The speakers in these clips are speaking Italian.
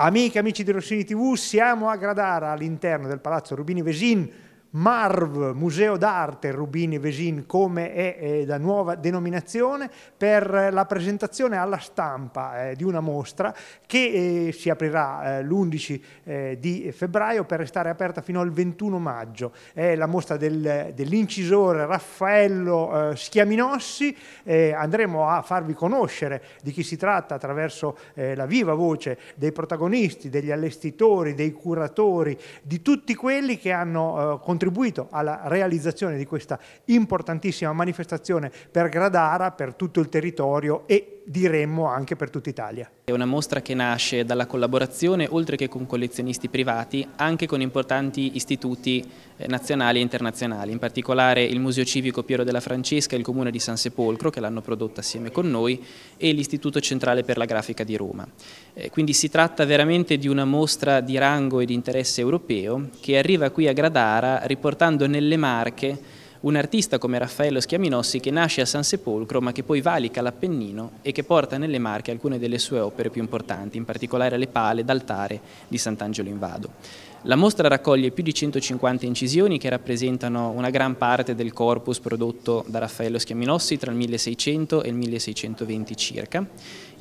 Amiche amici di Rossini TV, siamo a Gradara all'interno del Palazzo Rubini Vesin MARV, Museo d'Arte Rubini Vesin come è, è la nuova denominazione, per la presentazione alla stampa eh, di una mostra che eh, si aprirà eh, l'11 eh, di febbraio per restare aperta fino al 21 maggio. È la mostra del, dell'incisore Raffaello eh, Schiaminossi, eh, andremo a farvi conoscere di chi si tratta attraverso la viva voce dei protagonisti, degli allestitori, dei curatori, di tutti quelli che hanno contribuito contribuito alla realizzazione di questa importantissima manifestazione per Gradara, per tutto il territorio e diremmo anche per tutta Italia. È una mostra che nasce dalla collaborazione, oltre che con collezionisti privati, anche con importanti istituti eh, nazionali e internazionali, in particolare il Museo Civico Piero della Francesca e il Comune di San Sepolcro, che l'hanno prodotta assieme con noi, e l'Istituto Centrale per la Grafica di Roma. Eh, quindi si tratta veramente di una mostra di rango e di interesse europeo che arriva qui a Gradara riportando nelle Marche un artista come Raffaello Schiaminossi che nasce a San Sepolcro ma che poi valica l'Appennino e che porta nelle Marche alcune delle sue opere più importanti, in particolare le pale d'altare di Sant'Angelo in Vado. La mostra raccoglie più di 150 incisioni che rappresentano una gran parte del corpus prodotto da Raffaello Schiaminossi tra il 1600 e il 1620 circa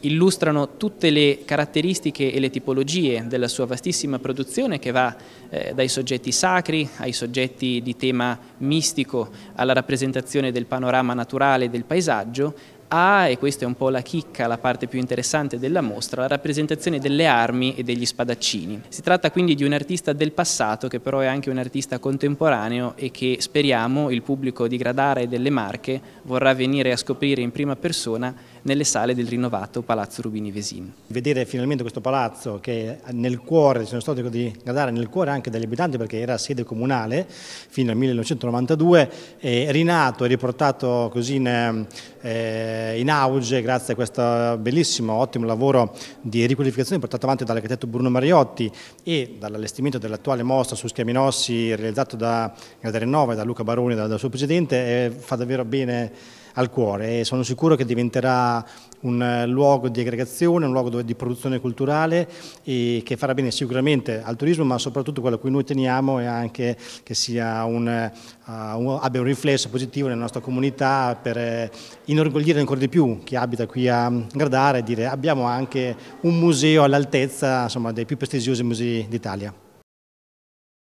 illustrano tutte le caratteristiche e le tipologie della sua vastissima produzione che va eh, dai soggetti sacri ai soggetti di tema mistico alla rappresentazione del panorama naturale del paesaggio a, e questa è un po' la chicca, la parte più interessante della mostra, la rappresentazione delle armi e degli spadaccini. Si tratta quindi di un artista del passato che però è anche un artista contemporaneo e che speriamo il pubblico di Gradara e delle Marche vorrà venire a scoprire in prima persona nelle sale del rinnovato Palazzo Rubini Vesin. Vedere finalmente questo palazzo che nel cuore, del centro storico di Gadara, nel cuore anche degli abitanti perché era sede comunale fino al 1992, è rinato e riportato così in, eh, in, auge grazie a questo bellissimo, ottimo lavoro di riqualificazione portato avanti dall'architetto Bruno Mariotti e dall'allestimento dell'attuale mostra su Schiaminossi realizzato da Gadare Nova e da Luca Baroni, dal, suo presidente, fa davvero bene al cuore e sono sicuro che diventerà un eh, luogo di aggregazione, un luogo di produzione culturale e che farà bene sicuramente al turismo ma soprattutto quello a cui noi teniamo è anche che un, uh, un, abbia un riflesso positivo nella nostra comunità per eh, inorgogliere ancora di più chi abita qui a Gradare e dire abbiamo anche un museo all'altezza dei più prestigiosi musei d'Italia.